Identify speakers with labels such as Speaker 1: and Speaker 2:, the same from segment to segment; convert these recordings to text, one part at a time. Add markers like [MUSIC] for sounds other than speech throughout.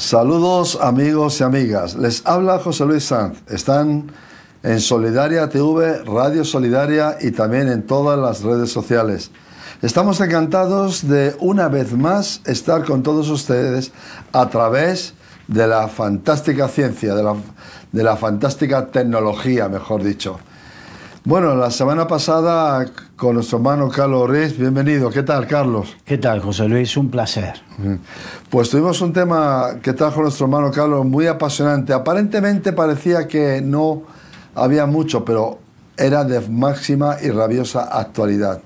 Speaker 1: Saludos amigos y amigas. Les habla José Luis Sanz. Están en Solidaria TV, Radio Solidaria y también en todas las redes sociales. Estamos encantados de una vez más estar con todos ustedes a través de la fantástica ciencia, de la, de la fantástica tecnología, mejor dicho. Bueno, la semana pasada con nuestro hermano Carlos bienvenido. ¿Qué tal, Carlos? ¿Qué tal, José Luis? Un placer. Pues tuvimos un tema que trajo nuestro hermano Carlos muy apasionante. Aparentemente parecía que no había mucho, pero era de máxima y rabiosa actualidad.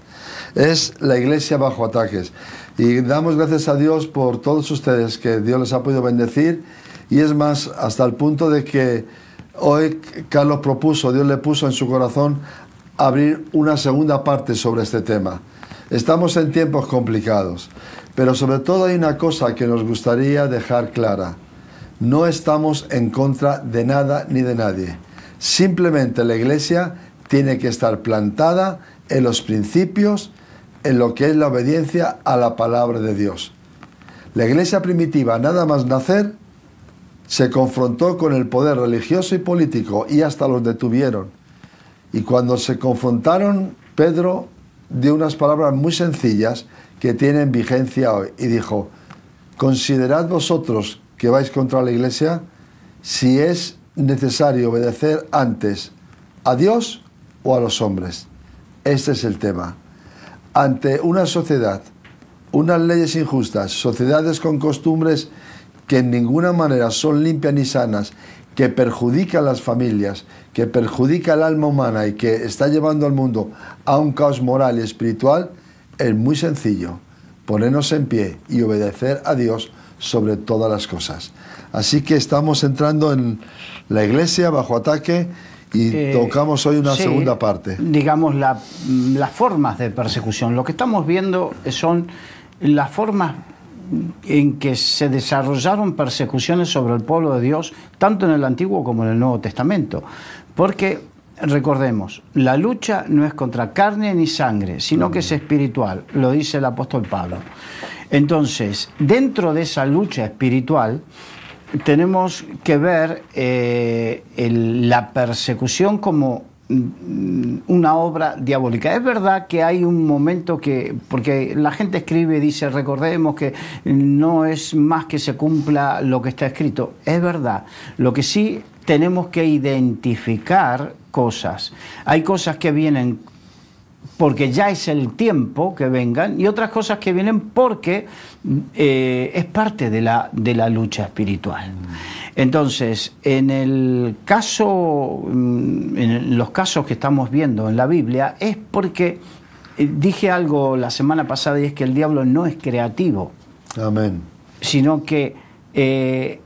Speaker 1: Es la iglesia bajo ataques. Y damos gracias a Dios por todos ustedes que Dios les ha podido bendecir. Y es más, hasta el punto de que Hoy Carlos propuso, Dios le puso en su corazón abrir una segunda parte sobre este tema. Estamos en tiempos complicados, pero sobre todo hay una cosa que nos gustaría dejar clara. No estamos en contra de nada ni de nadie. Simplemente la iglesia tiene que estar plantada en los principios, en lo que es la obediencia a la palabra de Dios. La iglesia primitiva, nada más nacer, se confrontó con el poder religioso y político y hasta los detuvieron. Y cuando se confrontaron, Pedro dio unas palabras muy sencillas que tienen vigencia hoy y dijo, considerad vosotros que vais contra la iglesia si es necesario obedecer antes a Dios o a los hombres. Este es el tema. Ante una sociedad, unas leyes injustas, sociedades con costumbres que en ninguna manera son limpias ni sanas, que perjudica a las familias, que perjudica al alma humana y que está llevando al mundo a un caos moral y espiritual, es muy sencillo, ponernos en pie y obedecer a Dios sobre todas las cosas. Así que estamos entrando en la iglesia bajo ataque y eh, tocamos hoy una segunda parte.
Speaker 2: Digamos, mm, las formas de persecución. Lo que estamos viendo son las formas en que se desarrollaron persecuciones sobre el pueblo de Dios, tanto en el Antiguo como en el Nuevo Testamento. Porque, recordemos, la lucha no es contra carne ni sangre, sino que es espiritual, lo dice el apóstol Pablo. Entonces, dentro de esa lucha espiritual, tenemos que ver eh, la persecución como Mm, una obra diabólica. Es verdad que hay un momento que, porque la gente escribe y dice, recordemos que no es más que se cumpla lo que está escrito. Es verdad. Lo que sí tenemos que identificar cosas. Hay cosas que vienen porque ya es el tiempo que vengan, y otras cosas que vienen porque eh, es parte de la, de la lucha espiritual. Entonces, en el caso, mm, en los casos que estamos viendo en la Biblia, es porque eh, dije algo la semana pasada y es que el diablo no es creativo. Amén. Sino que eh,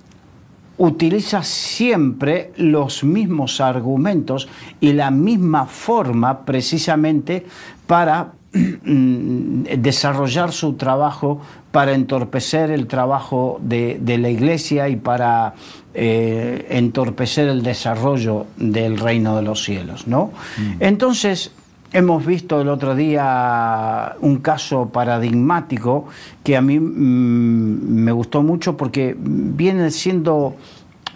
Speaker 2: utiliza siempre los mismos argumentos y la misma forma precisamente para mm, desarrollar su trabajo para entorpecer el trabajo de, la iglesia y para eh, entorpecer el desarrollo del reino de los cielos. ¿no? Mm. Entonces, Hemos visto el otro día un caso paradigmático que a mí mm, me gustó mucho porque viene siendo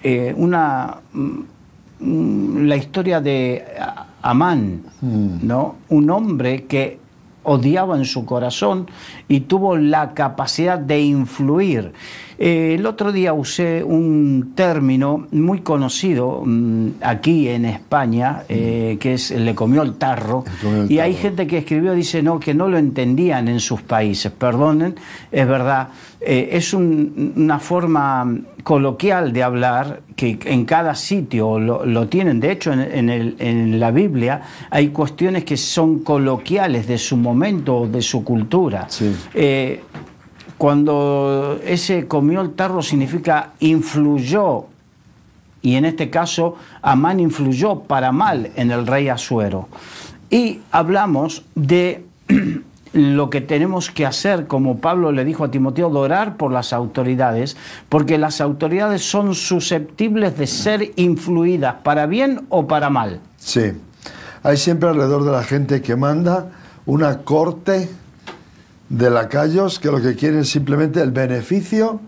Speaker 2: eh, una mm, la historia de Amán, mm. ¿no? Un hombre que odiaba en su corazón y tuvo la capacidad de influir. Eh, el otro día usé un término muy conocido mm, aquí en España, eh, mm. que es le comió el tarro. y hay gente que escribió, dice, no, que no lo entendían en sus países. Perdonen, es verdad. Eh, es una forma coloquial de hablar que en cada sitio lo, tienen. De hecho, en, la Biblia hay cuestiones que son coloquiales de su momento o de su cultura. Sí. Cuando ese comió el tarro significa influyó, y en este caso Amán influyó para mal en el rey Asuero. Y hablamos de [CLEARS THROAT] lo que tenemos que hacer, como Pablo le dijo a Timoteo, de orar por las autoridades, porque las autoridades son susceptibles de ser influidas para bien o para mal.
Speaker 1: Sí, hay siempre alrededor de la gente que manda una corte
Speaker 2: de lacayos que lo que quieren es simplemente el beneficio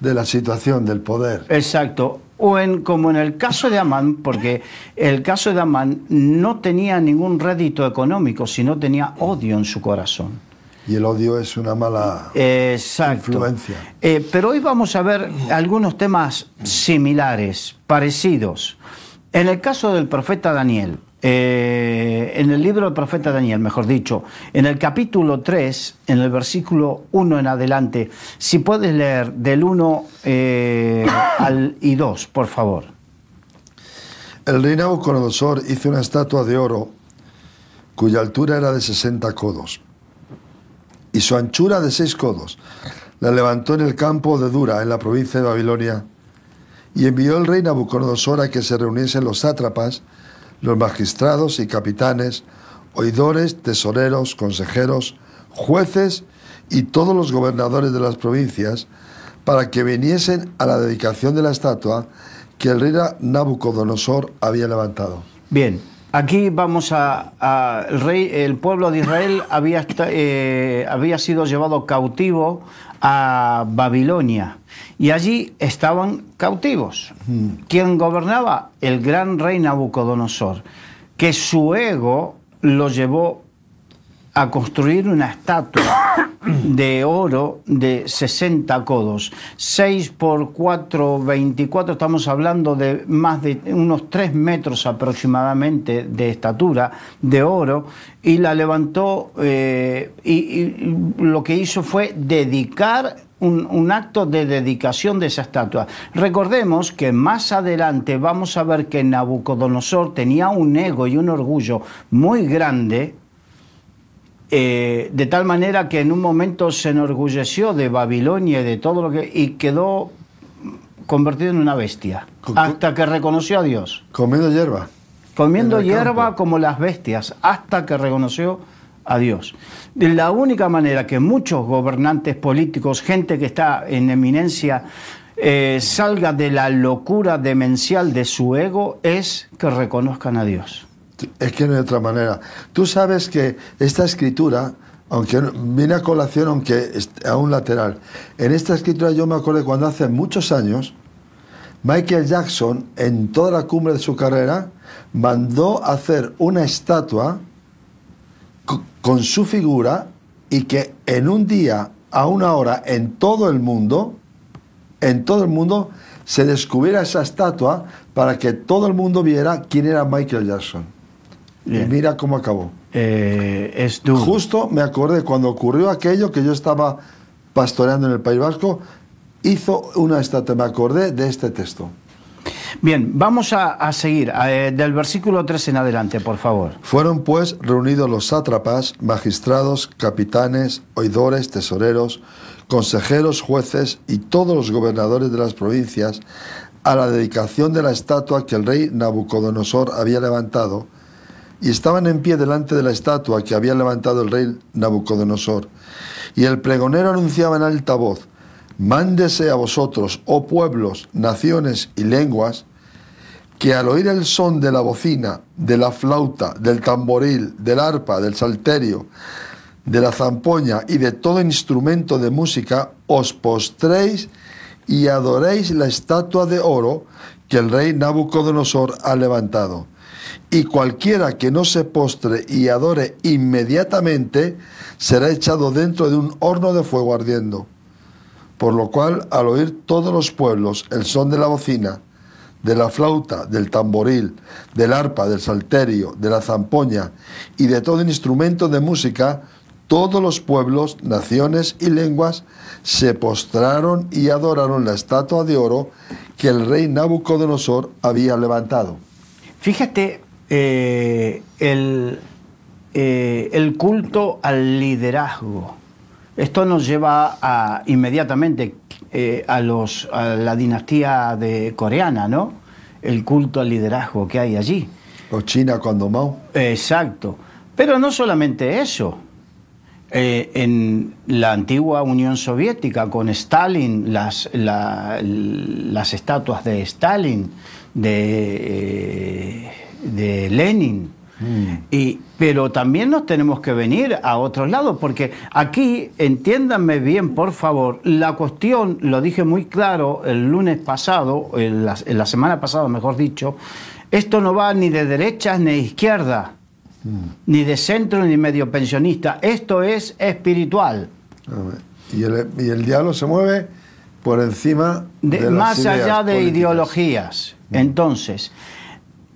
Speaker 2: de la situación, del poder. Exacto. O en, como en el caso de Amán, porque el caso de Amán no tenía ningún rédito económico, sino tenía odio en su corazón. Y el odio es una mala Exacto. influencia. Eh, pero hoy vamos a ver algunos temas similares, parecidos. En el caso del profeta Daniel, eh, en el libro del profeta Daniel, mejor dicho, en el capítulo 3, en el versículo 1 en adelante, si puedes leer del 1 eh, al, y 2, por favor. El rey Nabucodonosor
Speaker 1: hizo una estatua de oro cuya altura era de 60 codos y su anchura de 6 codos. La levantó en el campo de Dura, en la provincia de Babilonia, y envió el rey Nabucodonosor a que se reuniesen los sátrapas, los magistrados y capitanes, oidores, tesoreros, consejeros, jueces y todos los gobernadores de las provincias, para que viniesen a la dedicación de la estatua que el rey Nabucodonosor había levantado.
Speaker 2: Bien, aquí vamos a, el rey, el pueblo de Israel había, eh, había sido llevado cautivo a Babilonia. Y allí estaban cautivos. Mm. ...¿quién gobernaba? El gran rey Nabucodonosor, que su ego lo llevó a construir una estatua [COUGHS] de oro de 60 codos. 6 por 4, 24, estamos hablando de más de unos 3 metros aproximadamente de estatura de oro, y la levantó eh, y lo que hizo fue dedicar un, acto de dedicación de esa estatua. Recordemos que más adelante vamos a ver que Nabucodonosor tenía un ego y un orgullo muy grande, eh, de tal manera que en un momento se enorgulleció de Babilonia y de todo lo que. y quedó convertido en una bestia. hasta que reconoció a Dios. Comiendo hierba. Comiendo hierba como las bestias, hasta que reconoció a Dios. De la única manera que muchos gobernantes políticos, gente que está en eminencia, eh, salga de la locura demencial de su ego es que reconozcan a Dios. Es que no hay otra manera. Tú sabes que esta escritura, aunque
Speaker 1: viene a colación, aunque a un lateral, en esta escritura yo me acuerdo cuando hace muchos años, Michael Jackson, en toda la cumbre de su carrera, mandó hacer una estatua con su figura y que en un día, a una hora, en todo el mundo, en todo el mundo se descubriera esa estatua para que todo el mundo viera quién era Michael Jackson. Y mira cómo acabó. Eh, es Justo me acordé cuando ocurrió aquello que yo estaba pastoreando en el País Vasco, hizo una estatua, me acordé de este texto.
Speaker 2: Bien, vamos a, seguir. Eh, del versículo 3 en adelante, por
Speaker 1: favor. Fueron pues reunidos los sátrapas, magistrados, capitanes, oidores, tesoreros, consejeros, jueces y todos los gobernadores de las provincias a la dedicación de la estatua que el rey Nabucodonosor había levantado, y estaban en pie delante de la estatua que había levantado el rey Nabucodonosor. Y el pregonero anunciaba en alta voz, Mándese a vosotros, oh pueblos, naciones y lenguas, que al oír el son de la bocina, de la flauta, del tamboril, del arpa, del salterio, de la zampoña y de todo instrumento de música, os postréis y adoréis la estatua de oro que el rey Nabucodonosor ha levantado. Y cualquiera que no se postre y adore inmediatamente será echado dentro de un horno de fuego ardiendo. Por lo cual, al oír todos los pueblos el son de la bocina, de la flauta, del tamboril, del arpa, del salterio, de la zampoña y de todo instrumento de música, todos los pueblos, naciones y lenguas se postraron y adoraron la estatua de oro que el rey Nabucodonosor había levantado.
Speaker 2: Fíjate eh, eh, el culto al liderazgo esto nos lleva a, inmediatamente eh, a, los, a la dinastía de coreana, ¿no? El culto al liderazgo que hay allí. O China cuando Mao. Exacto. Pero no solamente eso. Eh, en la antigua Unión Soviética, con Stalin, las, las estatuas de Stalin, de eh, Lenin, y, pero también nos tenemos que venir a otros lados, porque aquí, entiéndanme bien, por favor, la cuestión, lo dije muy claro el lunes pasado, en la, semana pasada, mejor dicho, esto no va ni de derechas ni de ni de centro ni medio pensionista, esto es espiritual. Y el, y diablo se mueve por encima de, más allá de ideologías. Entonces,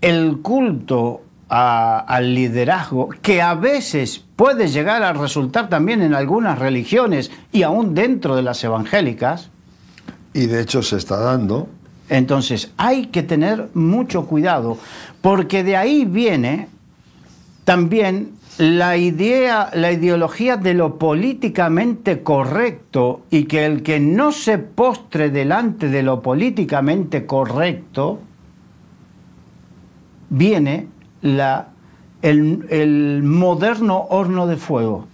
Speaker 2: el culto al liderazgo, que a veces puede llegar a resultar también en algunas religiones y aún dentro de las evangélicas. Y de hecho se está dando. Entonces hay que tener mucho cuidado, porque de ahí viene también la idea, la ideología de lo políticamente correcto y que el que no se postre delante de lo políticamente correcto viene la, el, moderno horno de fuego,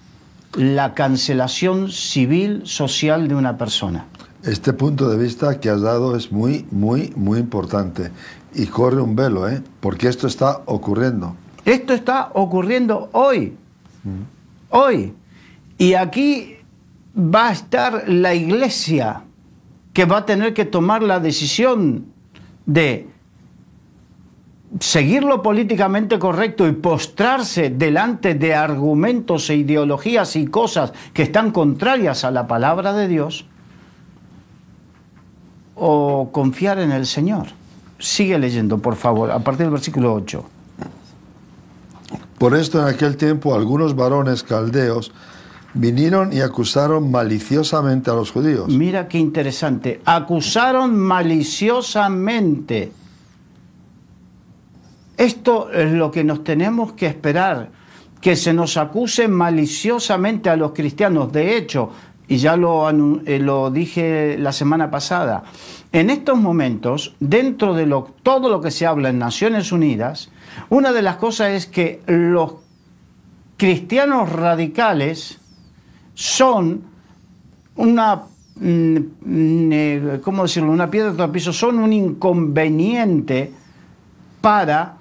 Speaker 2: la cancelación civil social de una persona. Este punto de vista que has
Speaker 1: dado es muy, muy, muy importante. Y corre un velo, ¿eh? Porque esto está ocurriendo.
Speaker 2: Esto está ocurriendo hoy. Mm. Hoy. Y aquí va a estar la iglesia que va a tener que tomar la decisión de seguir lo políticamente correcto y postrarse delante de argumentos e ideologías y cosas que están contrarias a la palabra de Dios, o confiar en el Señor. Sigue leyendo, por favor, a partir del versículo 8.
Speaker 1: Por esto en aquel tiempo algunos varones caldeos vinieron
Speaker 2: y acusaron maliciosamente a los judíos. Mira qué interesante, acusaron maliciosamente esto es lo que nos tenemos que esperar, que se nos acuse maliciosamente a los cristianos. De hecho, y ya lo, eh, lo dije la semana pasada, en estos momentos, dentro de lo, todo lo que se habla en Naciones Unidas, una de las cosas es que los cristianos radicales son una, mm, mm, eh, ¿cómo decirlo? una piedra de piso, son un inconveniente para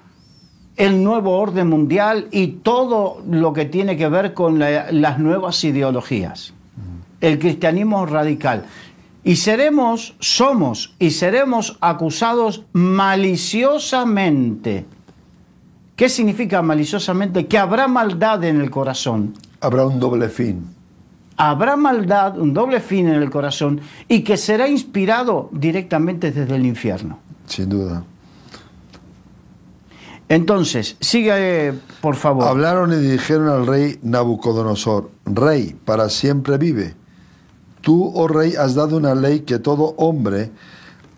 Speaker 2: el nuevo orden mundial y todo lo que tiene que ver con las nuevas ideologías. Mm. El cristianismo radical. Y seremos, somos y seremos acusados maliciosamente. ¿Qué significa maliciosamente? Que habrá maldad en el corazón. Habrá un doble fin. Habrá maldad, un doble fin en el corazón y que será inspirado directamente desde el infierno. Sin duda. Entonces,
Speaker 1: sigue, por favor. Hablaron y dijeron al rey Nabucodonosor, rey, para siempre vive. Tú, oh rey, has dado una ley que todo hombre,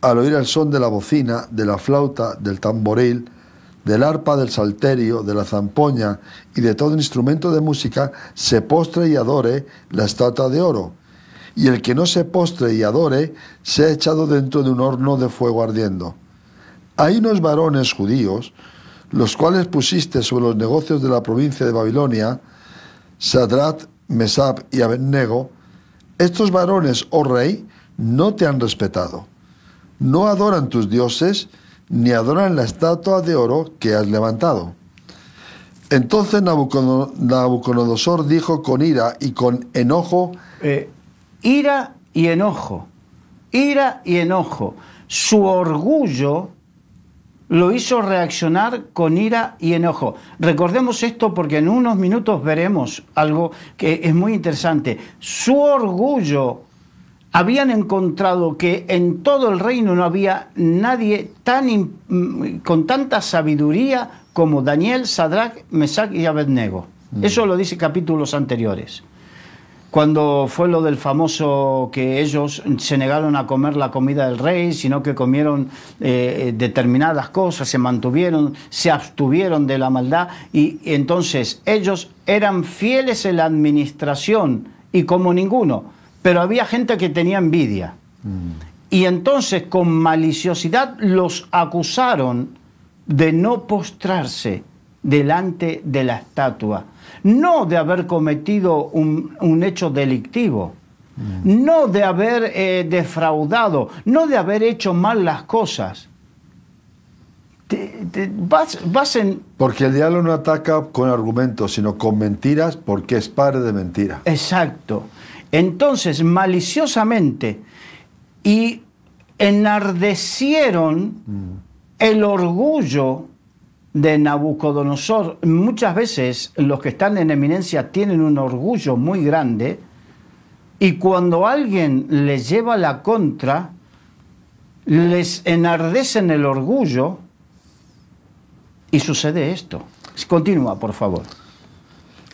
Speaker 1: al oír el son de la bocina, de la flauta, del tamboril, del arpa, del salterio, de la zampoña y de todo instrumento de música, se postre y adore la estatua de oro. Y el que no se postre y adore, se ha echado dentro de un horno de fuego ardiendo. Hay unos varones judíos, los cuales pusiste sobre los negocios de la provincia de Babilonia, Sadrat, Mesab y Abednego, estos varones, oh rey, no te han respetado. No adoran tus dioses, ni adoran la estatua de oro que has levantado. Entonces Nabucodonosor dijo con ira y con
Speaker 2: enojo... Eh, ira y enojo, ira y enojo. Su orgullo lo hizo reaccionar con ira y enojo. Recordemos esto porque en unos minutos veremos algo que es muy interesante. Su orgullo habían encontrado que en todo el reino no había nadie tan mm, con tanta sabiduría como Daniel, Sadrach, Mesach y Abednego. Mm. Eso lo dice capítulos anteriores cuando fue lo del famoso que ellos se negaron a comer la comida del rey, sino que comieron eh, eh, determinadas cosas, se mantuvieron, se abstuvieron de la maldad y entonces ellos eran fieles en la administración y como ninguno, pero había gente que tenía envidia. Mm. Y entonces con maliciosidad los acusaron de no postrarse delante de la estatua, no de haber cometido un, hecho delictivo, no de haber eh, defraudado, no de haber hecho mal las cosas. vas, en... Porque
Speaker 1: el diablo no ataca con argumentos, sino con mentiras, porque es padre de mentiras Exacto.
Speaker 2: Entonces, maliciosamente, y enardecieron mm. el orgullo de Nabucodonosor, muchas veces los que están en eminencia tienen un orgullo muy grande y cuando alguien les lleva la contra, les enardecen el orgullo y sucede esto. Continúa, por favor.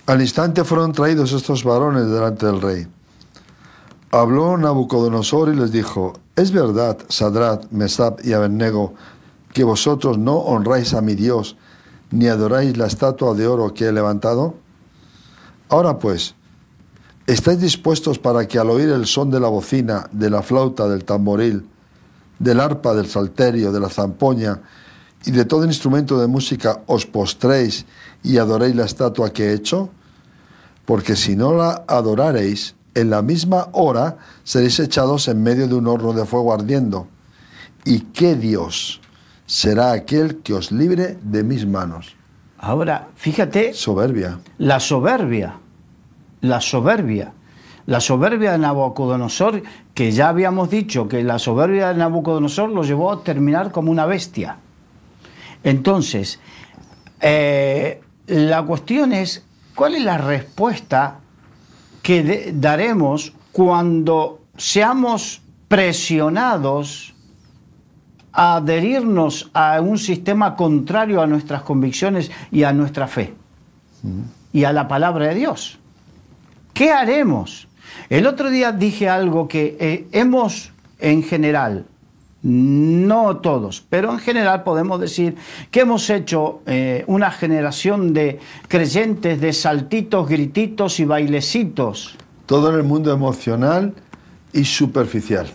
Speaker 2: Al instante fueron traídos estos varones delante
Speaker 1: del rey. Habló Nabucodonosor y les dijo, es verdad, Sadrat, Mesab y Abednego, que vosotros no honráis a mi Dios, ni adoráis la estatua de oro que he levantado? Ahora pues, ¿estáis dispuestos para que al oír el son de la bocina, de la flauta, del tamboril, del arpa, del salterio, de la zampoña y de todo instrumento de música os postréis y adoréis la estatua que he hecho? Porque si no la adorareis, en la misma hora seréis echados en medio de un horno de fuego ardiendo. ¿Y qué Dios? será aquel que os libre de mis manos.
Speaker 2: Ahora, fíjate. Soberbia. La soberbia. La soberbia. La soberbia de Nabucodonosor, que ya habíamos dicho que la soberbia de Nabucodonosor lo llevó a terminar como una bestia. Entonces, eh, la cuestión es, ¿cuál es la respuesta que daremos cuando seamos presionados? ...a adherirnos a un sistema contrario a nuestras convicciones y a nuestra fe mm. y a la palabra de Dios. ¿Qué haremos? El otro día dije algo que eh, hemos en general, no todos, pero en general podemos decir que hemos hecho eh, una generación de creyentes de saltitos, grititos y bailecitos. Todo en el mundo emocional y superficial.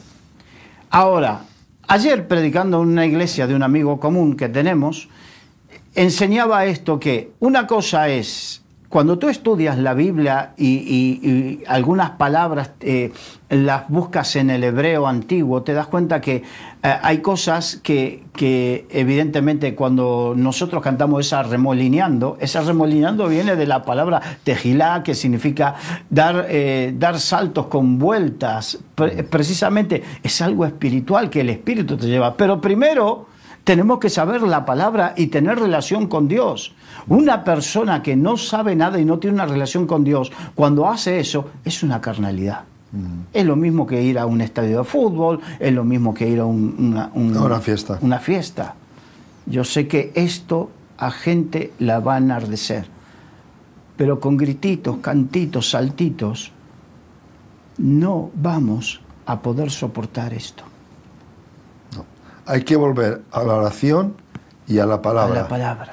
Speaker 2: Ahora, Ayer, predicando en una iglesia de un amigo común que tenemos, enseñaba esto que una cosa es cuando tú estudias la Biblia y, algunas palabras eh, las buscas en el hebreo antiguo, te das cuenta que eh, hay cosas que, evidentemente cuando nosotros cantamos esa remolineando, esa remolineando viene de la palabra tejilá, que significa dar, eh, dar saltos con vueltas. precisamente es algo espiritual que el espíritu te lleva. Pero primero tenemos que saber la palabra y tener relación con Dios. Una persona que no sabe nada y no tiene una relación con Dios, cuando hace eso, es una carnalidad. Mm. Es lo mismo que ir a un estadio de fútbol, es lo mismo que ir a una, fiesta. una fiesta. Yo sé que esto a gente la va a enardecer, pero con grititos, cantitos, saltitos, no vamos a poder soportar esto
Speaker 1: hay que volver a la oración y a la palabra. A la palabra.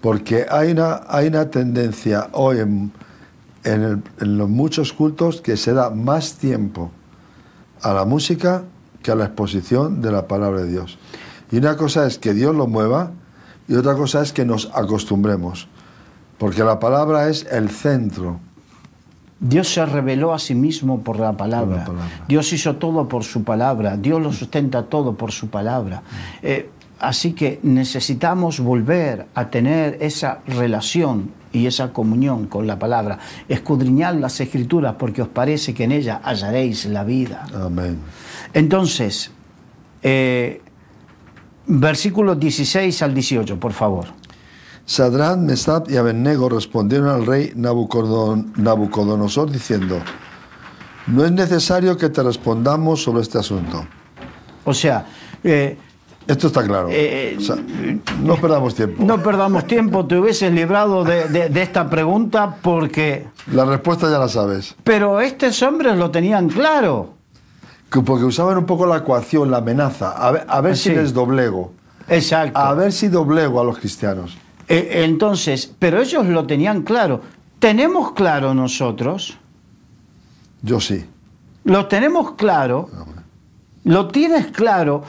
Speaker 1: Porque hay una, hay una tendencia hoy en, en, los muchos cultos que se da más tiempo a la música que a la exposición de la palabra de Dios. Y una cosa es que Dios lo mueva y otra cosa es que nos
Speaker 2: acostumbremos. Porque la palabra es el centro Dios se reveló a sí mismo por la, palabra. Dios hizo todo por su palabra. Dios lo sustenta todo por su palabra. Mm. Eh, así que necesitamos volver a tener esa relación y esa comunión con la palabra. Escudriñad las escrituras porque os parece que en ellas hallaréis la vida. Amén. Entonces, eh, versículos 16 al 18, por favor.
Speaker 1: Sadrán, Mesad y Abednego respondieron al rey Nabucodonosor diciendo, no es necesario que te respondamos sobre este asunto.
Speaker 2: O sea, eh,
Speaker 1: esto está claro. Eh, no perdamos tiempo.
Speaker 2: No perdamos tiempo, te hubieses librado de, esta pregunta porque... La respuesta ya la sabes. Pero estos hombres lo tenían claro. porque usaban un poco la coacción, la amenaza, a ver, si les doblego. Exacto. A ver si doblego a los cristianos. Eh, entonces, pero ellos lo tenían claro. ¿Tenemos claro nosotros? Yo sí. Lo tenemos claro. Lo tienes claro,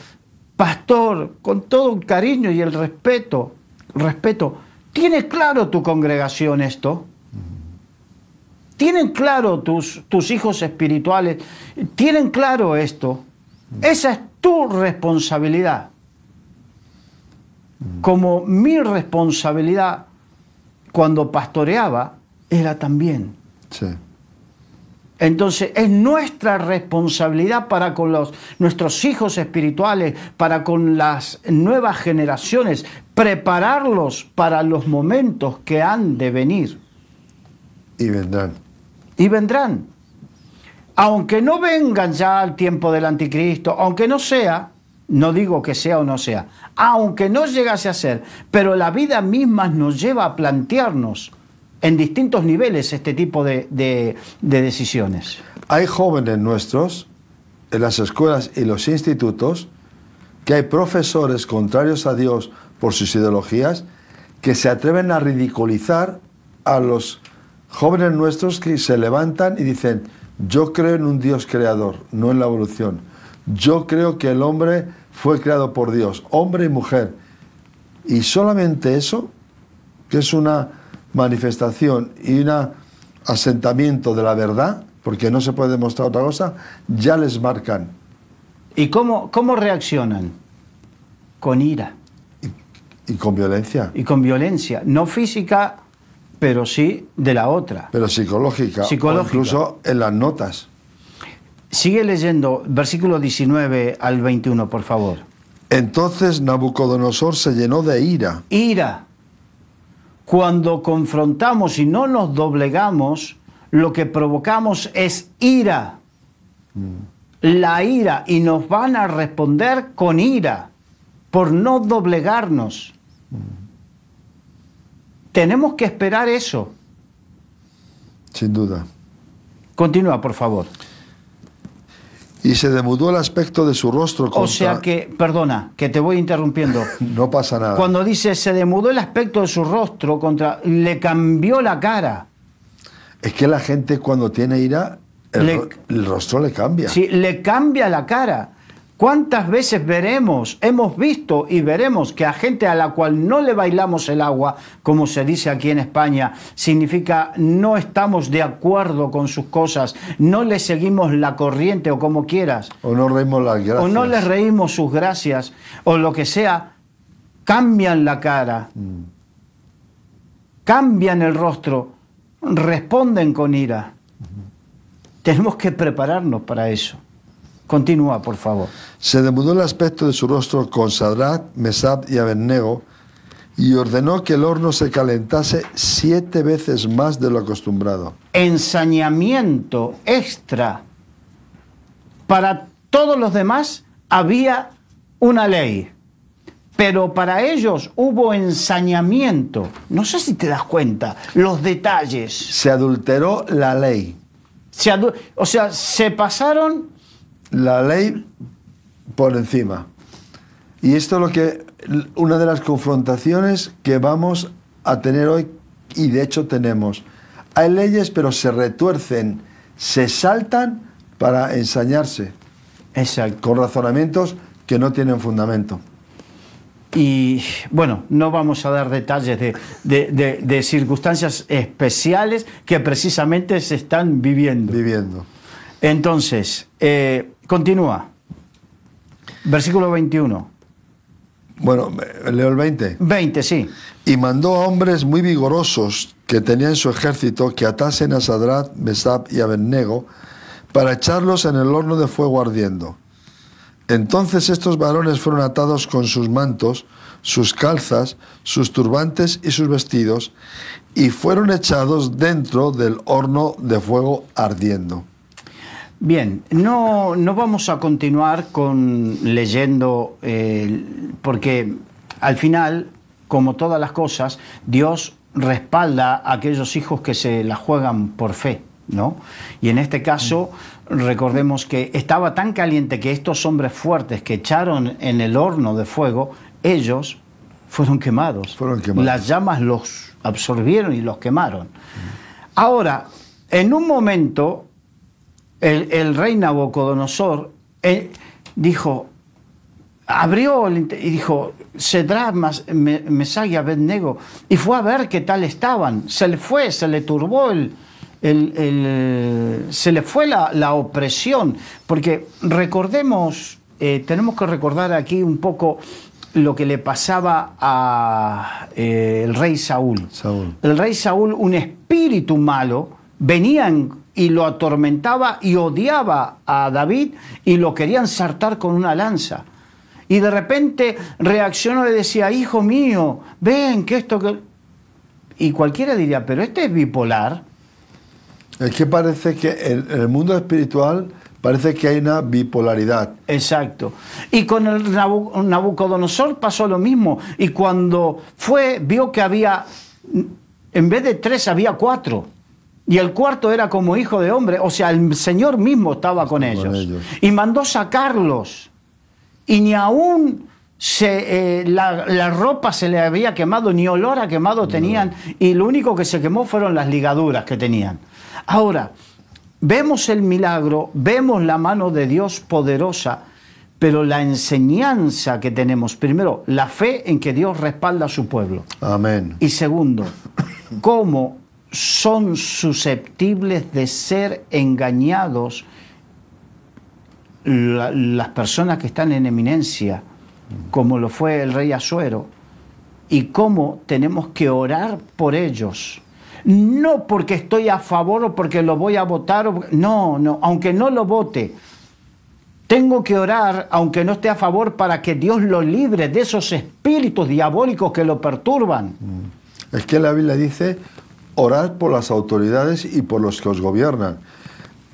Speaker 2: pastor, con todo el cariño y el respeto. Respeto. ¿Tiene claro tu congregación esto? ¿Tienen claro tus, tus hijos espirituales? ¿Tienen claro esto? Esa es tu responsabilidad como mi responsabilidad cuando pastoreaba era también. Sí. Entonces es nuestra responsabilidad para con los, nuestros hijos espirituales, para con las nuevas generaciones, prepararlos para los momentos que han de venir. Y vendrán. Y vendrán. Aunque no vengan ya al tiempo del anticristo, aunque no sea, no digo que sea o no sea, aunque no llegase a ser, pero la vida misma nos lleva a plantearnos en distintos niveles este tipo de, decisiones. Hay jóvenes nuestros en las escuelas y los institutos
Speaker 1: que hay profesores contrarios a Dios por sus ideologías que se atreven a ridiculizar a los jóvenes nuestros que se levantan y dicen, yo creo en un Dios creador, no en la evolución. Yo creo que el hombre fue creado por Dios, hombre y mujer. Y solamente eso, que es una manifestación y un asentamiento de la verdad, porque no se puede demostrar otra cosa, ya les marcan. ¿Y cómo,
Speaker 2: reaccionan? Con ira.
Speaker 1: Y, con violencia.
Speaker 2: Y con violencia, no física, pero sí de la otra. Pero psicológica. Psicológica. incluso en las notas. Sigue leyendo versículo 19 al 21, por favor. Entonces Nabucodonosor se llenó de ira. Ira. Cuando confrontamos y no nos doblegamos, lo que provocamos es ira. Mm. La ira. Y nos van a responder con ira, por no doblegarnos. Mm. Tenemos que esperar eso. Sin duda. Continúa, por favor
Speaker 1: y se demudó el aspecto de su rostro. Contra... O sea
Speaker 2: que, perdona, que te voy interrumpiendo. [LAUGHS] no pasa nada. Cuando dice se demudó el aspecto de su rostro contra, le cambió la cara.
Speaker 1: Es que la gente cuando tiene ira,
Speaker 2: el, rostro le cambia. Sí, le cambia la cara. ¿Cuántas veces veremos, hemos visto y veremos que a gente a la cual no le bailamos el agua, como se dice aquí en España, significa no estamos de acuerdo con sus cosas, no le seguimos la corriente o como quieras? O no reímos las gracias. O no les reímos sus gracias, o lo que sea, cambian la cara, mm. cambian el rostro, responden con ira. Tenemos que prepararnos para eso. Continúa, por favor. Se demudó el aspecto
Speaker 1: de su rostro con Sadrat, Mesab y Abednego y ordenó que el horno se calentase siete veces más de lo acostumbrado.
Speaker 2: Ensañamiento extra. Para todos los demás había una ley, pero para ellos hubo ensañamiento. No sé si te das cuenta, los detalles. Se adulteró la ley. o sea, se pasaron la ley por encima.
Speaker 1: Y esto es lo que una de las confrontaciones que vamos a tener hoy y de hecho tenemos. Hay leyes pero se retuercen, se saltan para ensañarse. Exacto. Con razonamientos que no
Speaker 2: tienen fundamento. Y bueno, no vamos a dar detalles de, circunstancias especiales que precisamente se están viviendo. Viviendo. Entonces, eh, Continúa. Versículo 21. Bueno, eh, leo el 20. 20, sí. Y mandó a
Speaker 1: hombres muy vigorosos que tenían su ejército que atasen a Sadrat, Mesab y Abednego para echarlos en el horno de fuego ardiendo. Entonces estos varones fueron atados con sus mantos, sus calzas, sus turbantes y sus vestidos, y fueron echados dentro del horno de fuego ardiendo.
Speaker 2: Bien, no, no vamos a continuar con leyendo, eh, porque al final, como todas las cosas, Dios respalda a aquellos hijos que se la juegan por fe, ¿no? Y en este caso, recordemos que estaba tan caliente que estos hombres fuertes que echaron en el horno de fuego, ellos Fueron quemados. Las llamas los absorbieron y los quemaron. Ahora, en un momento el, rey Nabucodonosor eh, dijo, abrió y dijo, me mesaya y Abednego, y fue a ver qué tal estaban. Se le fue, se le turbó el... se le fue la, opresión, porque recordemos, eh, tenemos que recordar aquí un poco lo que le pasaba al eh, el rey Saúl. Saúl. El rey Saúl, un espíritu malo, venía en, y lo atormentaba y odiaba a David y lo querían sartar con una lanza. Y de repente reaccionó y decía, hijo mío, ven que esto que... Y cualquiera diría, pero este es bipolar. Es que parece que en el mundo espiritual parece que hay una bipolaridad. Exacto. Y con el Nabucodonosor pasó lo mismo. Y cuando fue, vio que había, en vez de tres, había cuatro y el cuarto era como hijo de hombre, o sea, el Señor mismo estaba con, ellos. Y mandó sacarlos. Y ni aún se, eh, la, ropa se le había quemado, ni olor a quemado tenían, y lo único que se quemó fueron las ligaduras que tenían. Ahora, vemos el milagro, vemos la mano de Dios poderosa, pero la enseñanza que tenemos, primero, la fe en que Dios respalda a su pueblo. Amén. Y segundo, cómo son susceptibles de ser engañados las personas que están en eminencia, como lo fue el rey Azuero, y cómo tenemos que orar por ellos. No porque estoy a favor o porque lo voy a votar, no, no, aunque no lo vote, tengo que orar, aunque no esté a favor, para que Dios lo libre de esos espíritus diabólicos que lo perturban. Es
Speaker 1: que la Biblia dice, orad por las autoridades y por los que os gobiernan,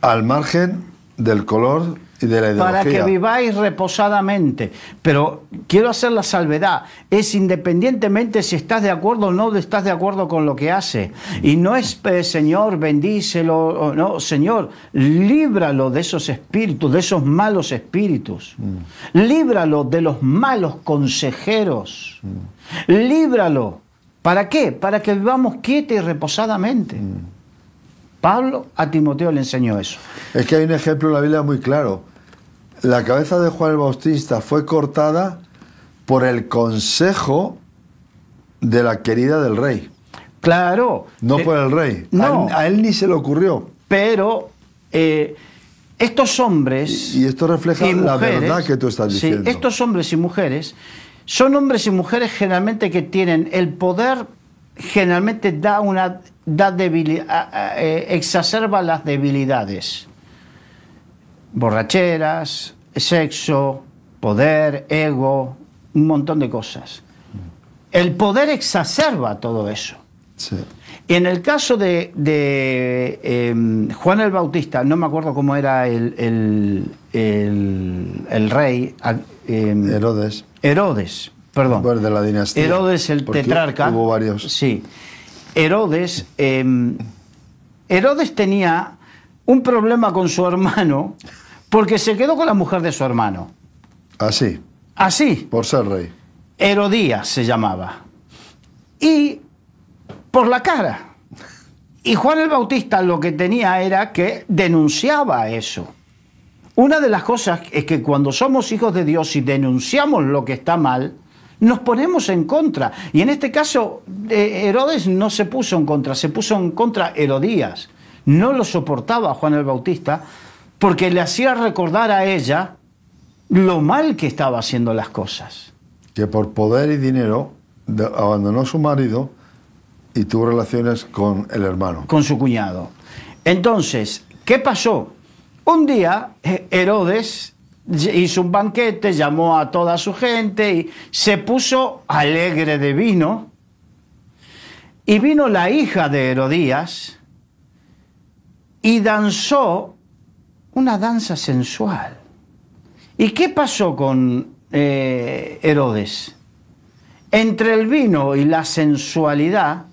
Speaker 1: al margen del color y de la ideología. Para que
Speaker 2: viváis reposadamente. Pero quiero hacer la salvedad. Es independientemente si estás de acuerdo o no estás de acuerdo con lo que hace. Y no es, eh, Señor, bendícelo. No, Señor, líbralo de esos espíritus, de esos malos espíritus. Mm. Líbralo de los malos consejeros. Mm. Líbralo ¿Para qué? Para que vivamos quieta y reposadamente. Mm. Pablo a Timoteo le enseñó eso. Es que hay un ejemplo en la Biblia muy claro. La cabeza de Juan el Bautista fue
Speaker 1: cortada por el consejo de la querida del rey.
Speaker 2: Claro. No eh, por el rey. No, a, él, ni se le ocurrió. Pero eh, estos hombres. Y, esto refleja la verdad que tú estás diciendo. estos hombres y mujeres son hombres y mujeres generalmente que tienen el poder, generalmente da una da debilidad, eh, eh, exacerba las debilidades. Borracheras, sexo, poder, ego, un montón de cosas. El poder exacerba todo eso. Sí. En el caso de, em, Juan el Bautista, no me acuerdo cómo era el, el rey Em, Herodes. perdón. de la dinastía. Herodes el tetrarca. varios. Sí. Herodes. Em, Herodes tenía un problema con su hermano porque se quedó con la mujer de su hermano. Así. Así. Por ser rey. Herodías se llamaba. Y por la cara. Y Juan el Bautista lo que tenía era que denunciaba eso. Una de las cosas es que cuando somos hijos de Dios y denunciamos lo que está mal, nos ponemos en contra. Y en este caso, eh, Herodes no se puso en contra, se puso en contra Herodías. No lo soportaba Juan el Bautista porque le hacía recordar a ella lo mal que estaba haciendo las cosas. Que por poder y dinero abandonó a su marido y tuvo relaciones con el hermano. Con su cuñado. Entonces, ¿qué pasó? Un día eh, Herodes hizo un banquete, llamó a toda su gente y se puso alegre de vino. Y vino la hija de Herodías y danzó una danza sensual. ¿Y qué pasó con eh, Herodes? Entre el vino y la sensualidad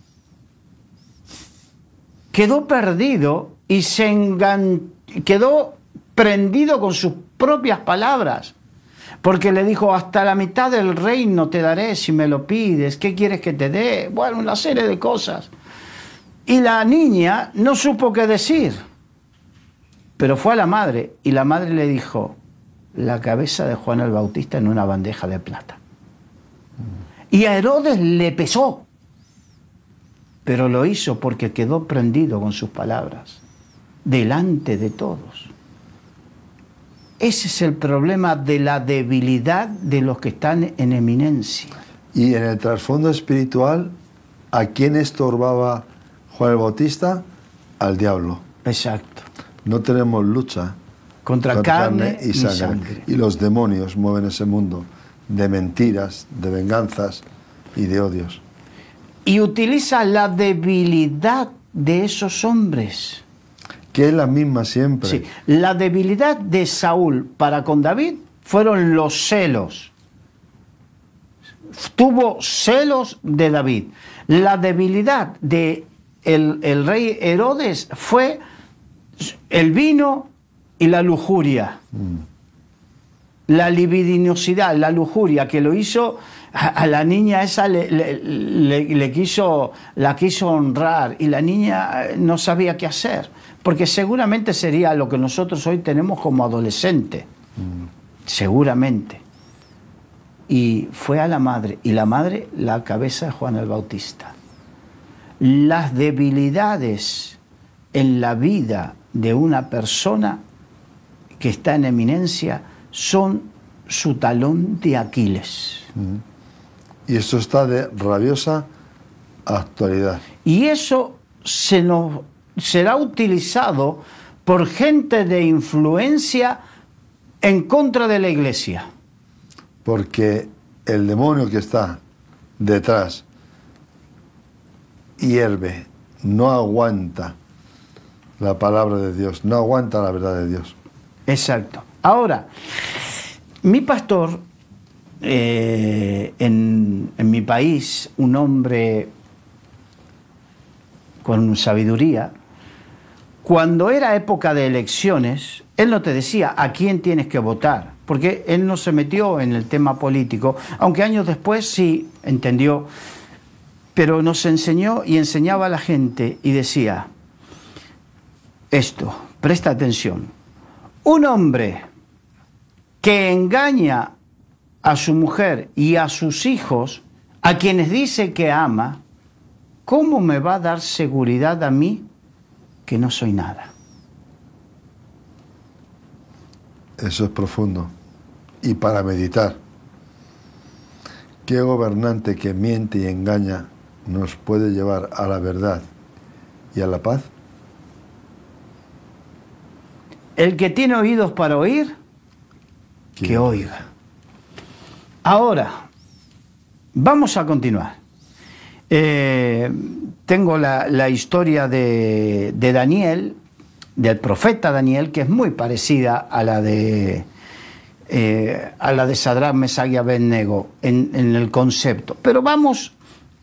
Speaker 2: quedó perdido y se enganchó quedó prendido con sus propias palabras, porque le dijo, hasta la mitad del reino te daré si me lo pides, ¿qué quieres que te dé? Bueno, una serie de cosas. Y la niña no supo qué decir, pero fue a la madre y la madre le dijo, la cabeza de Juan el Bautista en una bandeja de plata. Y a Herodes le pesó, pero lo hizo porque quedó prendido con sus palabras delante de todos. Ese es el problema de la debilidad de los que están en eminencia. Y en el trasfondo espiritual, ¿a quién
Speaker 1: estorbaba Juan el Bautista? Al diablo. Exacto. No tenemos lucha contra, carne, y, y sangre. Y los demonios mueven ese mundo de mentiras, de venganzas y de odios.
Speaker 2: Y utiliza la debilidad de esos hombres que es la misma siempre. La debilidad de Saúl para con David fueron los celos. Tuvo celos de David. La debilidad de el, rey Herodes fue el vino y la lujuria. Mm. La libidinosidad, la lujuria que lo hizo a la niña esa quiso, la quiso honrar y la niña eh, no sabía qué hacer porque seguramente sería lo que nosotros hoy tenemos como adolescente, seguramente. Y fue a la madre, y la madre la cabeza de Juan el Bautista. Las debilidades en la vida de una persona que está en eminencia son su talón de Aquiles. Mm. Y eso está de rabiosa actualidad. Y eso se nos será utilizado por gente de influencia en contra de la iglesia.
Speaker 1: Porque el demonio que está detrás hierve, no aguanta la palabra de Dios, no aguanta
Speaker 2: la verdad de Dios. Exacto. Ahora, mi pastor eh, en mi país, un hombre con sabiduría, cuando era época de elecciones, él no te decía a quién tienes que votar, porque él no se metió en el tema político, aunque años después sí entendió, pero nos enseñó y enseñaba a la gente y decía, esto, presta atención, un hombre que engaña a su mujer y a sus hijos, a quienes dice que ama, ¿cómo me va a dar seguridad a mí que no soy nada.
Speaker 1: Eso es profundo. Y para meditar, ¿qué gobernante que miente y engaña nos puede llevar a la verdad y a la paz?
Speaker 2: El que tiene oídos para oír, que oiga. Ahora, vamos a continuar. Eh, tengo la, historia de, Daniel, del profeta Daniel, que es muy parecida a la de, eh, a la de Sadrach, Mesach y en, en el concepto. Pero vamos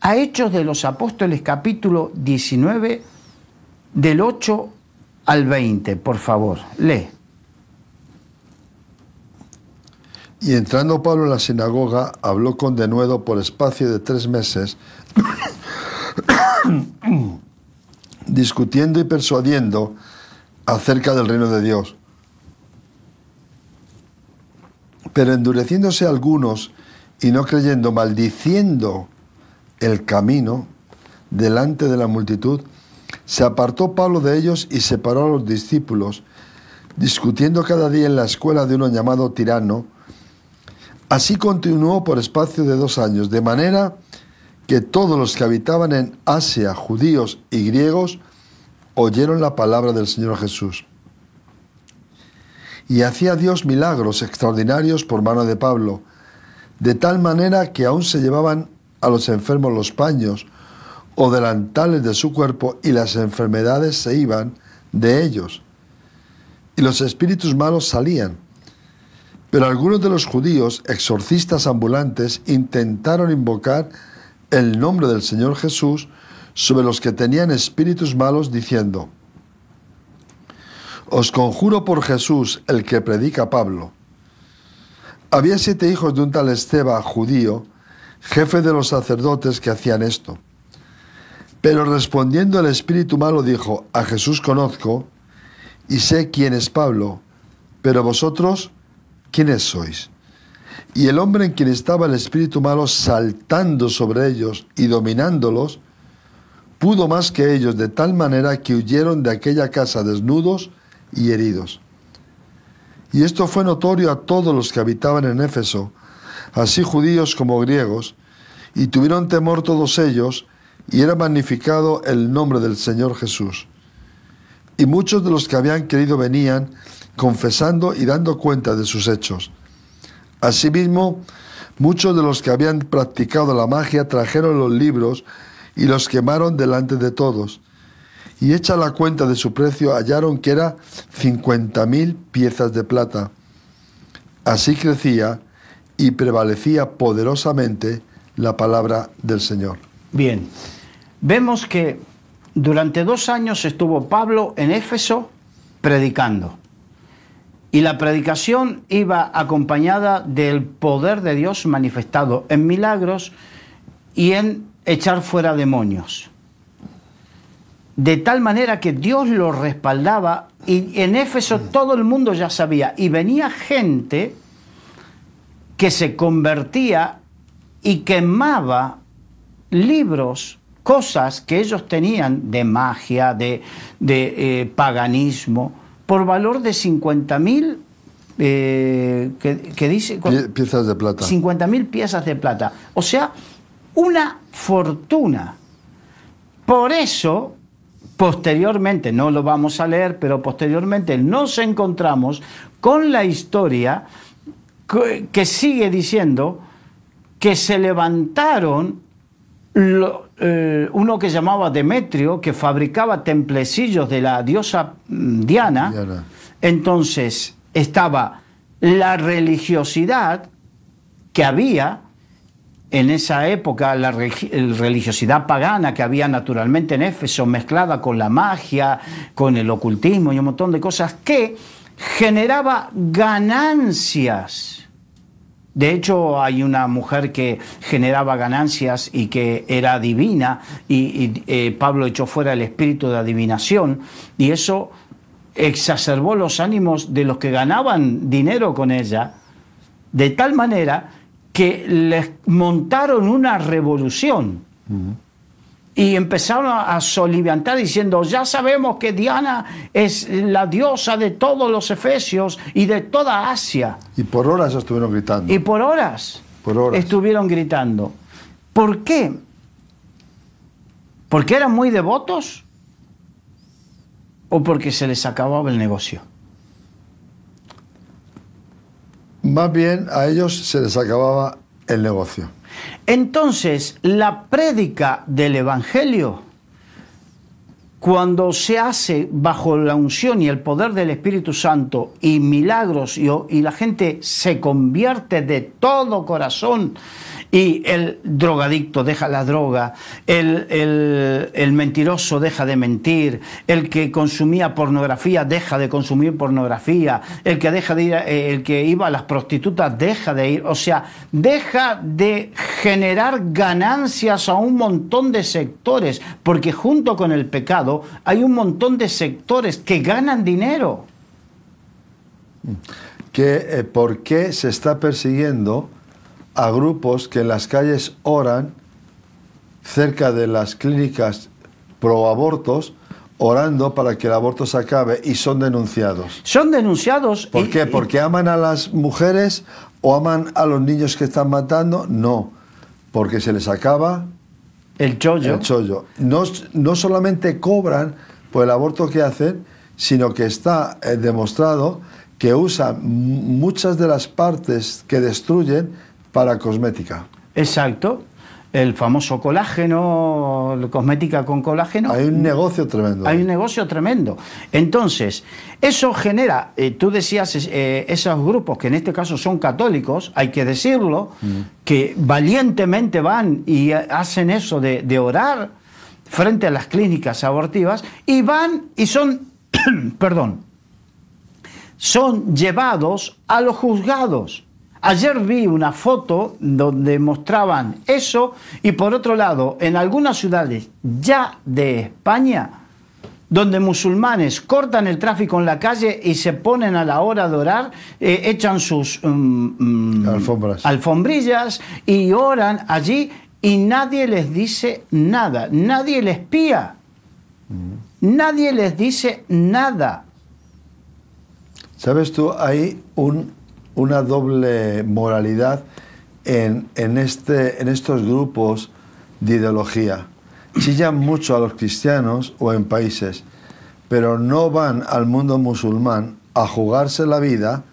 Speaker 2: a Hechos de los Apóstoles, capítulo 19, del 8 al 20, por favor, lee. Y entrando Pablo en la
Speaker 1: sinagoga, habló con denuedo por espacio de tres meses [CLEARS THROAT] discutiendo y persuadiendo acerca del reino de Dios. Pero endureciéndose algunos y no creyendo, maldiciendo el camino delante de la multitud, se apartó Pablo de ellos y separó a los discípulos, discutiendo cada día en la escuela de uno llamado tirano. Así continuó por espacio de dos años, de manera que todos los que habitaban en Asia, judíos y griegos, oyeron la palabra del Señor Jesús. Y hacía Dios milagros extraordinarios por mano de Pablo, de tal manera que aún se llevaban a los enfermos los paños o delantales de su cuerpo y las enfermedades se iban de ellos. Y los espíritus malos salían. Pero algunos de los judíos, exorcistas ambulantes, intentaron invocar el nombre del Señor Jesús sobre los que tenían espíritus malos, diciendo, Os conjuro por Jesús, el que predica Pablo. Había siete hijos de un tal Esteba, judío, jefe de los sacerdotes que hacían esto. Pero respondiendo el espíritu malo dijo, a Jesús conozco y sé quién es Pablo, pero vosotros, ¿quiénes sois? y el hombre en quien estaba el espíritu malo saltando sobre ellos y dominándolos, pudo más que ellos de tal manera que huyeron de aquella casa desnudos y heridos. Y esto fue notorio a todos los que habitaban en Éfeso, así judíos como griegos, y tuvieron temor todos ellos, y era magnificado el nombre del Señor Jesús. Y muchos de los que habían querido venían, confesando y dando cuenta de sus hechos. Asimismo, muchos de los que habían practicado la magia trajeron los libros y los quemaron delante de todos. Y hecha la cuenta de su precio, hallaron que era cincuenta mil piezas de plata. Así crecía y prevalecía poderosamente la palabra del Señor.
Speaker 2: Bien, vemos que durante dos años estuvo Pablo en Éfeso predicando. Y la predicación iba acompañada del poder de Dios manifestado en milagros y en echar fuera demonios. De tal manera que Dios lo respaldaba y en Éfeso mm. todo el mundo ya sabía. Y venía gente que se convertía y quemaba libros, cosas que ellos tenían de magia, de, de eh, paganismo por valor de 50.000 eh, que, dice piezas de plata 50.000 piezas de plata o sea una fortuna por eso posteriormente no lo vamos a leer pero posteriormente nos encontramos con la historia que, sigue diciendo que se levantaron los eh, uno que llamaba Demetrio, que fabricaba templecillos de la diosa mm, Diana. Diana. Entonces estaba la religiosidad que había en esa época, la religiosidad pagana que había naturalmente en Éfeso, mezclada con la magia, con el ocultismo y un montón de cosas, que generaba ganancias de hecho, hay una mujer que generaba ganancias y que era divina, y, eh, Pablo echó fuera el espíritu de adivinación, y eso exacerbó los ánimos de los que ganaban dinero con ella, de tal manera que les montaron una revolución y empezaron a soliviantar diciendo, ya sabemos que Diana es la diosa de todos los efesios y de toda Asia. Y por horas estuvieron gritando. Y por horas, por horas. estuvieron gritando. ¿Por qué? ¿Porque eran muy devotos? ¿O porque se les acababa el negocio? Más bien a ellos se les acababa el negocio. Entonces, la prédica del Evangelio, cuando se hace bajo la unción y el poder del Espíritu Santo y milagros y, y la gente se convierte de todo corazón y el drogadicto deja la droga, el, mentiroso deja de mentir, el que consumía pornografía deja de consumir pornografía, el que deja de eh, el que iba a las prostitutas deja de ir, o sea, deja de generar ganancias a un montón de sectores, porque junto con el pecado hay un montón de sectores que ganan dinero.
Speaker 1: Que, eh, ¿Por qué se está persiguiendo a grupos que en las calles oran cerca de las clínicas pro abortos orando para que el aborto se acabe y son denunciados.
Speaker 2: Son denunciados.
Speaker 1: ¿Por qué? ¿Porque aman a las mujeres o aman a los niños que están matando? No, porque se les acaba el chollo. El chollo. No, no solamente cobran por el aborto que hacen, sino que está eh, demostrado que usan muchas de las partes que destruyen para
Speaker 2: cosmética. Exacto. El famoso colágeno, cosmética con colágeno. Hay un negocio tremendo. Hay un negocio tremendo. Entonces, eso genera, eh, tú decías, eh, esos grupos que en este caso son católicos, hay que decirlo, mm. que valientemente van y hacen eso de orar frente a las clínicas abortivas y van y son, [CLEARS THROAT] perdón, son llevados a los juzgados. Ayer vi una foto donde mostraban eso y por otro lado, en algunas ciudades ya de España, donde musulmanes cortan el tráfico en la calle y se ponen a la hora de orar, eh, echan sus mm, mm, alfombrillas y oran allí y nadie les dice nada, nadie les pía, mm. nadie les dice nada.
Speaker 1: Sabes tú, hay un una doble moralidad en, este, en estos grupos de ideología. Chillan mucho a los cristianos o en países, pero no van al mundo musulmán a jugarse la vida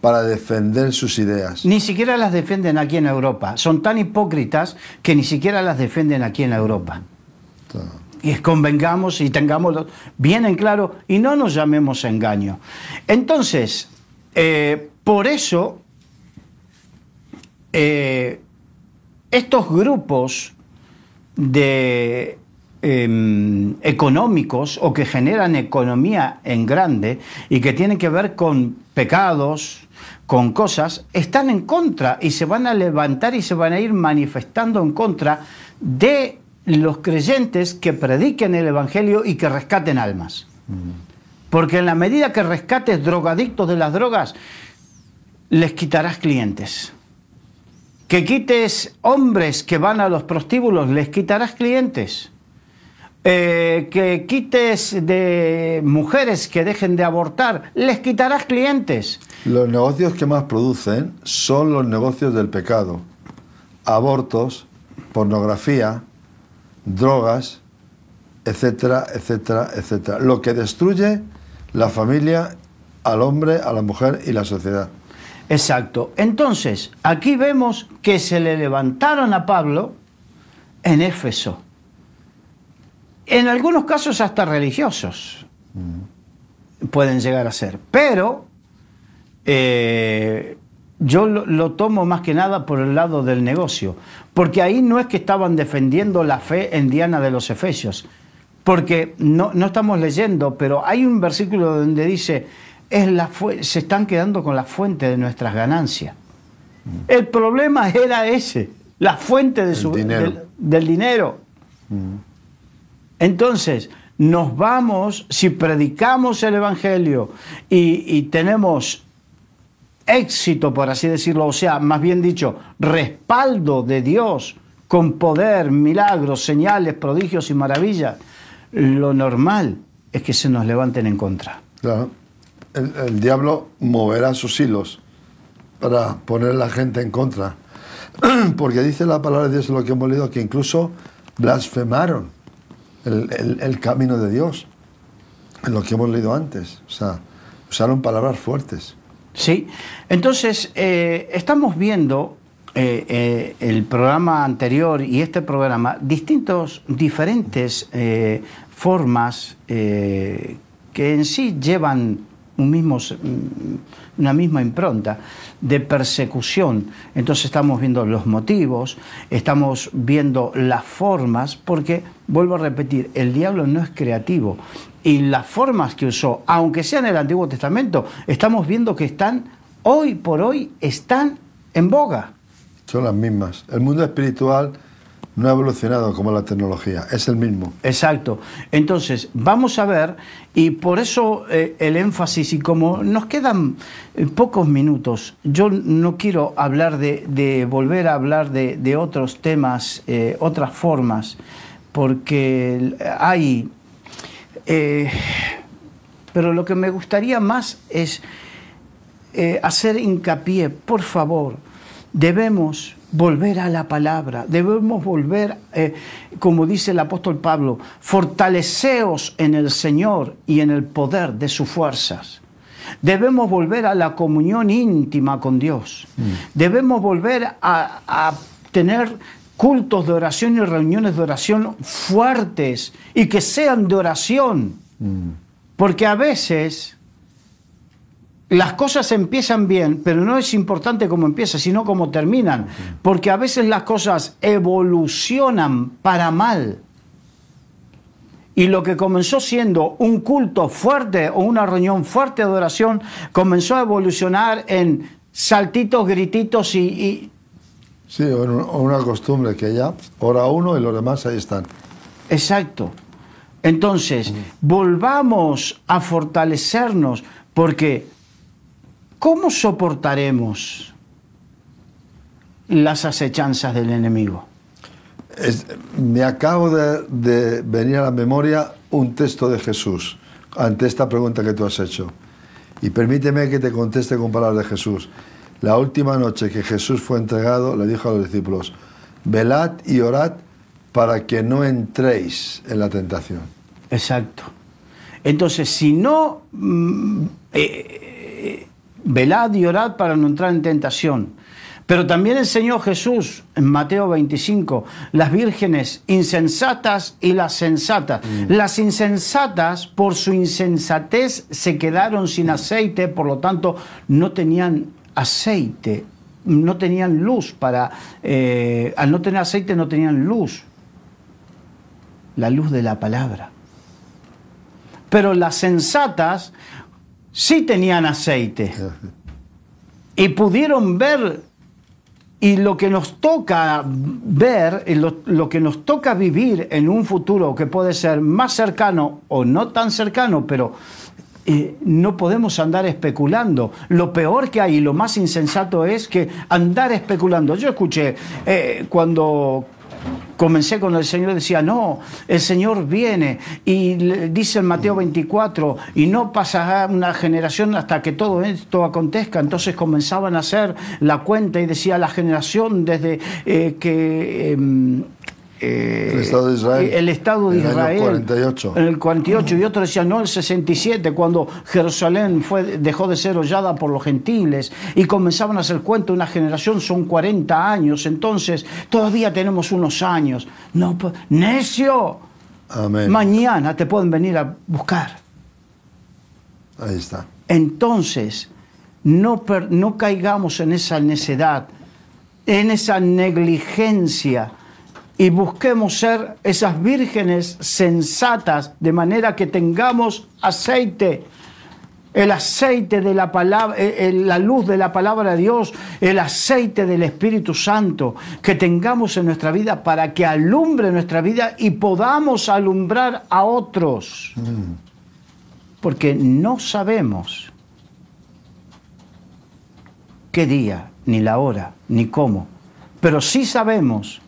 Speaker 1: para defender sus ideas.
Speaker 2: Ni siquiera las defienden aquí en Europa. Son tan hipócritas que ni siquiera las defienden aquí en Europa. Y convengamos y tengamos bien en claro y no nos llamemos engaño. Entonces, eh, por eso, eh, estos grupos de em, económicos o que generan economía en grande y que tienen que ver con pecados, con cosas, están en contra y se van a levantar y se van a ir manifestando en contra de los creyentes que prediquen el Evangelio y que rescaten almas. Mm. Porque en la medida que rescates drogadictos de las drogas, les quitarás clientes. Que quites hombres que van a los prostíbulos, les quitarás clientes. Eh, que quites de mujeres que dejen de abortar, les quitarás clientes.
Speaker 1: Los negocios que más producen son los negocios del pecado. Abortos, pornografía, drogas, etcétera, etcétera, etcétera. Lo que destruye la familia, al
Speaker 2: hombre, a la mujer y la sociedad. Exacto. Entonces, aquí vemos que se le levantaron a Pablo en Éfeso. En algunos casos hasta religiosos mm. pueden llegar a ser. Pero eh, yo lo, tomo más que nada por el lado del negocio. Porque ahí no es que estaban defendiendo la fe en Diana de los Efesios. Porque no, no estamos leyendo, pero hay un versículo donde dice, es se están quedando con la fuente de nuestras ganancias. El problema era ese, la fuente Del, dinero. Mm. Entonces, nos vamos, si predicamos el Evangelio y, y tenemos éxito, por así decirlo, o sea, más bien dicho, respaldo de Dios con poder, milagros, señales, prodigios y maravillas, lo normal es que se nos levanten en contra. Claro el, diablo moverá sus hilos para poner la gente en contra.
Speaker 1: [CLEARS THROAT] Porque dice la palabra de Dios lo que hemos leído, que incluso blasfemaron el, camino de Dios, en lo que hemos leído antes. O sea, usaron palabras
Speaker 2: fuertes. Sí, entonces eh, estamos viendo eh, eh, el programa anterior y este programa distintos, diferentes formas que en sí llevan un mm, una misma impronta de persecución. Entonces estamos viendo los motivos, estamos viendo las formas, porque, vuelvo a repetir, el diablo no es creativo. Y las formas que usó, aunque sea en el Antiguo Testamento, estamos viendo que están, hoy por hoy, están en boga. Son las mismas. El mundo espiritual no ha evolucionado como la tecnología, es el mismo. Exacto. Entonces, vamos a ver, y por eso eh, el énfasis, y como nos quedan eh, pocos minutos, yo no quiero hablar de, volver a hablar de, otros temas, eh, otras formas, porque hay... pero lo que me gustaría más es hacer hincapié, por favor, debemos volver a la palabra, debemos volver, eh, como dice el apóstol Pablo, fortaleceos en el Señor y en el poder de sus fuerzas. Debemos volver a la comunión íntima con Dios. Mm. Debemos volver a, tener cultos de oración y reuniones de oración fuertes y que sean de oración. Mm. Porque a veces las cosas empiezan bien, pero no es importante cómo empieza, sino cómo terminan. Porque a veces las cosas evolucionan para mal. Y lo que comenzó siendo un culto fuerte o una reunión fuerte de oración, comenzó a evolucionar en saltitos, grititos y... Sí, una costumbre que ya ora uno y los demás ahí están. Exacto. Entonces, volvamos a fortalecernos porque ¿cómo soportaremos las acechanzas del enemigo? me acabo de, venir a la
Speaker 1: memoria un texto de Jesús ante esta pregunta que tú has hecho. Y permíteme que te conteste con palabras de Jesús. La última noche que Jesús fue entregado, le dijo a los discípulos, velad y orad para que no entréis en la tentación.
Speaker 2: Exacto. Entonces, si no mm, eh, velad y orad para no entrar en tentación. Pero también enseñó Jesús en Mateo 25, las vírgenes insensatas y las sensatas. Mm. Las insensatas por su insensatez se quedaron sin aceite, por lo tanto no tenían aceite, no tenían luz para... Eh, al no tener aceite no tenían luz, la luz de la palabra. Pero las sensatas sí tenían aceite. Y pudieron ver, y lo que nos toca ver, lo, que nos toca vivir en un futuro que puede ser más cercano o no tan cercano, pero eh, no podemos andar especulando. Lo peor que hay y lo más insensato es que andar especulando. Yo escuché eh, cuando comencé con el Señor, decía, no, el Señor viene. Y dice en Mateo 24, y no pasará una generación hasta que todo esto acontezca. Entonces comenzaban a hacer la cuenta y decía, la generación desde eh, que... Em, eh, el Estado de Israel. El Estado de en El 48. Y otro decía no, el 67, cuando Jerusalén fue, dejó de ser hollada por los gentiles. Y comenzaban a hacer cuenta, una generación son 40 años. Entonces, todavía tenemos unos años. No, pues, necio. Mañana te pueden venir a buscar. Ahí está. Entonces, no, no caigamos en esa necedad, en esa negligencia y busquemos ser esas vírgenes sensatas, de manera que tengamos aceite, el aceite de la palabra, eh, eh, la luz de la palabra de Dios, el aceite del Espíritu Santo que tengamos en nuestra vida para que alumbre nuestra vida y podamos alumbrar a otros. Mm. Porque no sabemos qué día, ni la hora, ni cómo, pero sí sabemos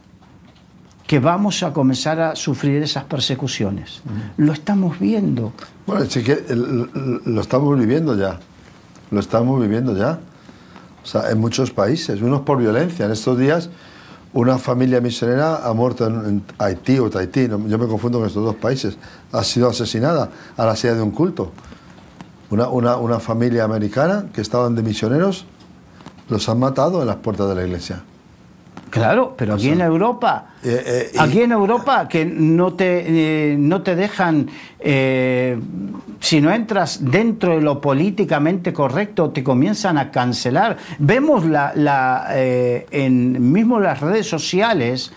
Speaker 2: que vamos a comenzar a sufrir esas persecuciones. Lo estamos viendo. Bueno, sí que lo estamos viviendo ya.
Speaker 1: Lo estamos viviendo ya. O sea, en muchos países, unos por violencia. En estos días, una familia misionera ha muerto en, Haití o Tahití, yo me confundo con estos dos países, ha sido asesinada a la sede de un culto. Una, una, una familia americana que estaban de misioneros los han matado en las puertas de la iglesia.
Speaker 2: Claro, pero aquí en Europa, eh, eh, aquí en Europa que no te, eh, no te dejan, si no entras dentro de lo políticamente correcto, te comienzan a cancelar. Vemos la, en mismo las redes sociales,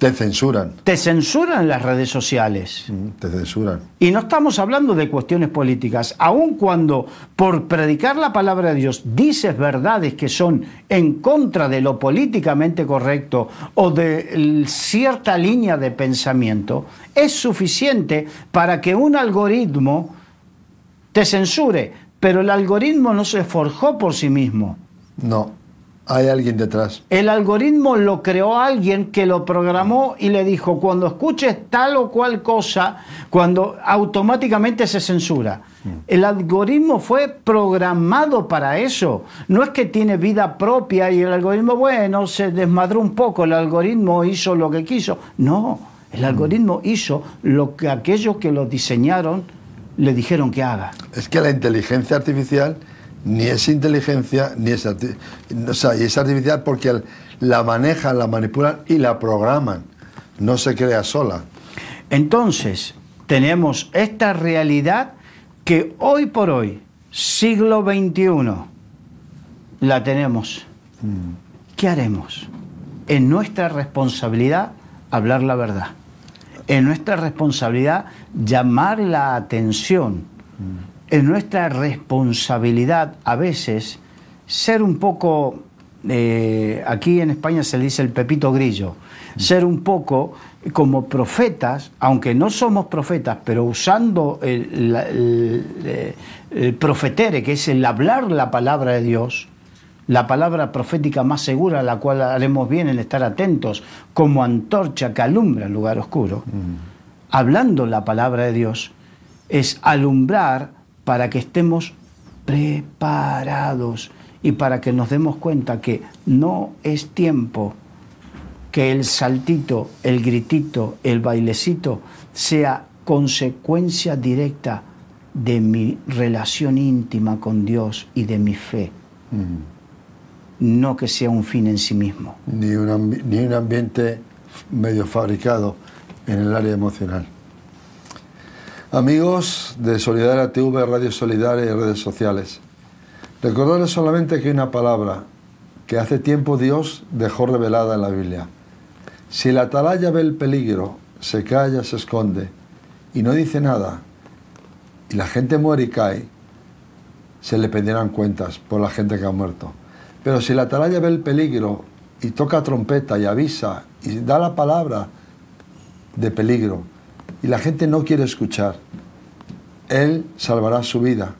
Speaker 2: te censuran. Te censuran las redes sociales. Mm, te censuran. Y no estamos hablando de cuestiones políticas, aun cuando por predicar la palabra de Dios dices verdades que son en contra de lo políticamente correcto o de cierta línea de pensamiento, es suficiente para que un algoritmo te censure, pero el algoritmo no se forjó por sí mismo. No. Hay alguien detrás. El algoritmo lo creó alguien que lo programó y le dijo, cuando escuches tal o cual cosa, cuando automáticamente se censura. Mm. El algoritmo fue programado para eso. No es que tiene vida propia y el algoritmo, bueno, se desmadró un poco, el algoritmo hizo lo que quiso. No, el algoritmo mm. hizo lo que aquellos que lo diseñaron le dijeron que haga. Es que la inteligencia artificial
Speaker 1: ni es inteligencia, ni es, o y es artificial porque la
Speaker 2: manejan, la manipulan y la programan. No se crea sola. Entonces, tenemos esta realidad que hoy por hoy, siglo XXI, la tenemos. Mm. ¿Qué haremos? En nuestra responsabilidad hablar la verdad. En nuestra responsabilidad llamar la atención. Mm es nuestra responsabilidad a veces ser un poco, eh, aquí en España se le dice el pepito grillo, mm. ser un poco como profetas, aunque no somos profetas, pero usando eh, el, profetere, que es el hablar la palabra de Dios, la palabra profética más segura, a la cual haremos bien en estar atentos, como antorcha que alumbra el lugar oscuro, mm. hablando la palabra de Dios, es alumbrar para que estemos preparados y para que nos demos cuenta que no es tiempo que el saltito, el gritito, el bailecito sea consecuencia directa de mi relación íntima con Dios y de mi fe. Mm. No que sea un fin en sí mismo. ni un ambiente medio fabricado en el área emocional.
Speaker 1: Amigos de Solidaria TV, Radio Solidaria y redes sociales, recordarles solamente que hay una palabra que hace tiempo Dios dejó revelada en la Biblia. Si la atalaya ve el peligro, se calla, se esconde y no dice nada, y la gente muere y cae, se le pedirán cuentas por la gente que ha muerto. Pero si la atalaya ve el peligro y toca trompeta y avisa y da la palabra de peligro, y la gente no quiere escuchar. Él salvará su vida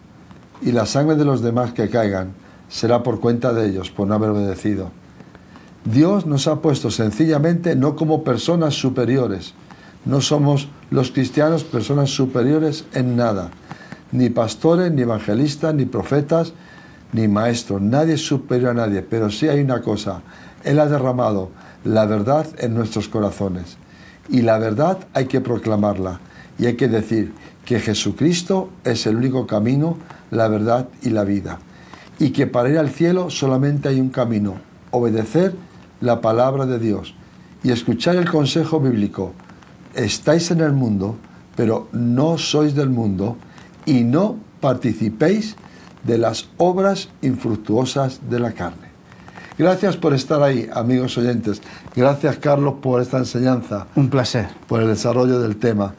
Speaker 1: y la sangre de los demás que caigan será por cuenta de ellos por no haber obedecido. Dios nos ha puesto sencillamente no como personas superiores. No somos los cristianos personas superiores en nada. Ni pastores, ni evangelistas, ni profetas, ni maestros. Nadie es superior a nadie. Pero sí hay una cosa. Él ha derramado la verdad en nuestros corazones. Y la verdad hay que proclamarla y hay que decir que Jesucristo es el único camino, la verdad y la vida. Y que para ir al cielo solamente hay un camino, obedecer la palabra de Dios y escuchar el consejo bíblico. Estáis en el mundo, pero no sois del mundo y no participéis de las obras infructuosas de la carne. Gracias por estar ahí, amigos oyentes. Gracias, Carlos, por esta enseñanza. Un placer. Por el desarrollo del tema.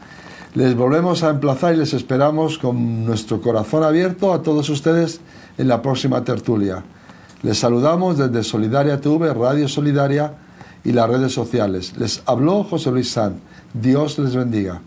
Speaker 1: Les volvemos a emplazar y les esperamos con nuestro corazón abierto a todos ustedes en la próxima tertulia. Les saludamos desde Solidaria TV, Radio Solidaria y las redes sociales. Les habló José Luis Sanz. Dios les bendiga.